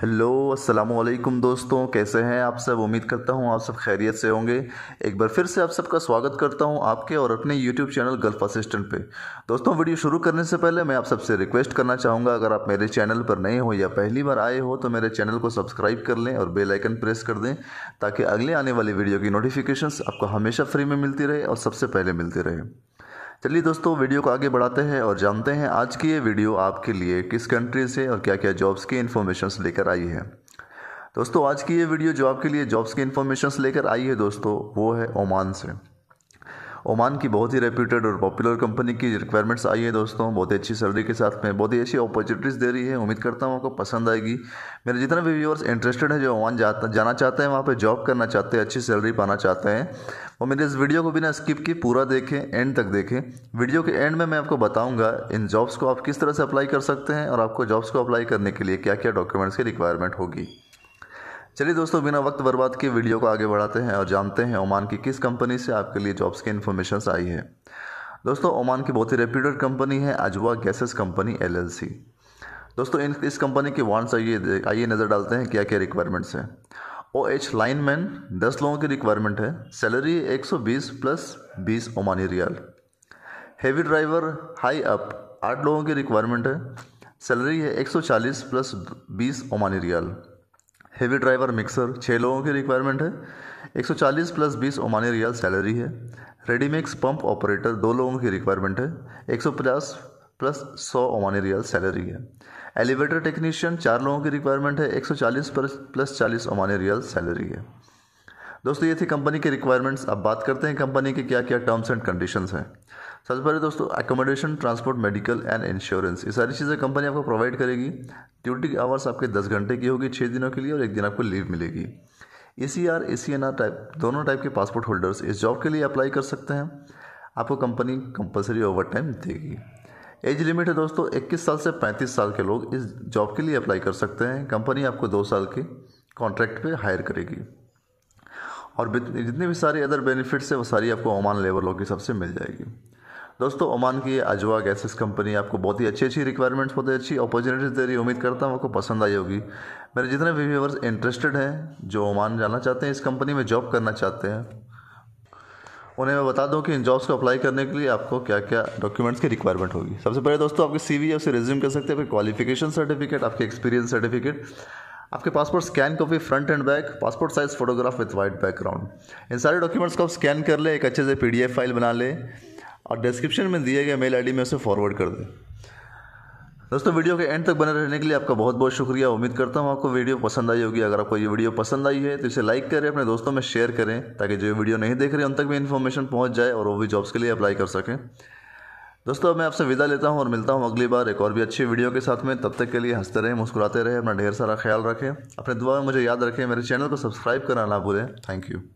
hello अस्सलाम वालेकुम दोस्तों कैसे हैं आप सब उम्मीद करता हूं आप सब खैरियत से होंगे एक बार फिर से आप सबका स्वागत करता हूं आपके और अपने यूट्यूब चैनल गल्फ असिस्टेंट पे दोस्तों वीडियो शुरू करने से पहले मैं आप सबसे रिक्वेस्ट करना चाहूँगा अगर आप मेरे चैनल पर नए हो या पहली बार आए हो तो मेरे चैनल को सब्सक्राइब कर लें और बेलाइकन प्रेस कर दें ताकि अगले आने वाली वीडियो की नोटिफिकेशन आपको हमेशा फ्री में मिलती रहे और सबसे पहले मिलती रहे चलिए दोस्तों वीडियो को आगे बढ़ाते हैं और जानते हैं आज की ये वीडियो आपके लिए किस कंट्री से और क्या क्या जॉब्स की इन्फॉर्मेशन लेकर आई है दोस्तों आज की ये वीडियो जो आपके लिए जॉब्स की इन्फॉर्मेशन लेकर आई है दोस्तों वो है ओमान से ओमान की बहुत ही रेप्यूटेड और पॉपुलर कंपनी की रिक्वायरमेंट्स आई है दोस्तों बहुत ही अच्छी सैलरी के साथ में बहुत ही अच्छी अपॉर्चुनिटीज़ दे रही है उम्मीद करता हूँ आपको पसंद आएगी मेरे जितने भी व्यूअर्स इंटरेस्टेड हैं जो ओमान जाता जाना चाहते हैं वहाँ पर जॉब करना चाहते हैं अच्छी सैलरी पाना चाहते हैं वो मेरे इस वीडियो को बिना स्किप किए पूरा देखें एंड तक देखें वीडियो के एंड में मैं आपको बताऊँगा इन जॉब्स को आप किस तरह से अप्लाई कर सकते हैं और आपको जॉब्स को अप्लाई करने के लिए क्या क्या डॉक्यूमेंट्स की रिक्वायरमेंट होगी चलिए दोस्तों बिना वक्त बर्बाद के वीडियो को आगे बढ़ाते हैं और जानते हैं ओमान की किस कंपनी से आपके लिए जॉब्स की इन्फॉर्मेशन आई है दोस्तों ओमान की बहुत ही रेप्यूटेड कंपनी है अजवा गैसेस कंपनी एल दोस्तों इन इस कंपनी के वांट्स आइए आइए नज़र डालते हैं क्या क्या रिक्वायरमेंट्स हैं ओ एच लाइन मैन दस लोगों की रिक्वायरमेंट है salary 120 plus 20 Omani riyal heavy driver high up आठ लोगों की रिक्वायरमेंट है सैलरी है 140 plus 20 Omani riyal heavy driver mixer छः लोगों की रिक्वायरमेंट है 140 प्लस 20 ओमानी रियाल सैलरी है रेडी मिक्स पंप ऑपरेटर दो लोगों की रिक्वायरमेंट है 150 प्लस 100 ओमानी रियाल सैलरी है एलिवेटर टेक्नीशियन चार लोगों की रिक्वायरमेंट है 140 प्लस चालीस ओमानी रियाल सैलरी है दोस्तों ये थी कंपनी के रिक्वायरमेंट्स अब बात करते हैं कंपनी के क्या क्या टर्म्स एंड कंडीशंस हैं सबसे पहले दोस्तों accommodation transport medical and insurance ये सारी चीज़ें कंपनी आपको प्रोवाइड करेगी ड्यूटी आवर्स आपके दस घंटे की होगी छः दिनों के लिए और एक दिन आपको लीव मिलेगी E C R E C N R type दोनों टाइप के पासपोर्ट होल्डर्स इस जॉब के लिए अप्लाई कर सकते हैं आपको कंपनी कंपलसरी ओवर टाइम देगी एज लिमिट है दोस्तों इक्कीस साल से पैंतीस साल के लोग इस जॉब के लिए अप्लाई कर सकते हैं कंपनी आपको दो साल के कॉन्ट्रैक्ट पे हायर करेगी और जितने भी सारे अदर बेनिफिट्स हैं वो सारी आपको ओमान लेबर लॉ के सबसे मिल जाएगी दोस्तों ओमान की अजवा गैसेस कंपनी आपको बहुत ही अच्छी अच्छी रिक्वायरमेंट्स बहुत अच्छी अपॉर्चुनिटीज़ दे रही है उम्मीद करता हूँ आपको पसंद आई होगी मेरे जितने भी व्यूवर्स इंटरेस्टेड हैं जो ओमान जाना चाहते हैं इस कंपनी में जॉब करना चाहते हैं उन्हें मैं बता दूं कि इन जॉब्स को अप्लाई करने के लिए आपको क्या क्या डॉक्यूमेंट्स की रिक्वायरमेंट होगी सबसे पहले दोस्तों आपके सी वी उसे रिज्यूम कर सकते हैं फिर क्वालिफिकेशन सर्टिफिकेट आपके एक्सपीरियंस सर्टिफिकेट आपके passport scan copy front and back passport size photograph with white background इन सारे डॉक्यूमेंट्स को आप स्कैन कर लें एक अच्छे से पी फाइल बना लें और डिस्क्रिप्शन में दिए गए मेल आईडी में उसे फॉरवर्ड कर दें दोस्तों वीडियो के एंड तक बने रहने के लिए आपका बहुत बहुत शुक्रिया उम्मीद करता हूँ आपको वीडियो पसंद आई होगी अगर आपको ये वीडियो पसंद आई है तो इसे लाइक करें अपने दोस्तों में शेयर करें ताकि जो वीडियो नहीं देख रहे उन तक भी इन्फॉर्मेशन पहुँच जाए और वो भी जॉब्स के लिए अप्लाई कर सकें दोस्तों मैं आपसे विदा लेता हूँ और मिलता हूँ अगली बार एक और भी अच्छी वीडियो के साथ में तब तक के लिए हंसते रहें मुस्कुराते रहें अपना ढेर सारा ख्याल रखें अपने दुआ में मुझे याद रखें मेरे चैनल को सब्सक्राइब करना ना भूलें थैंक यू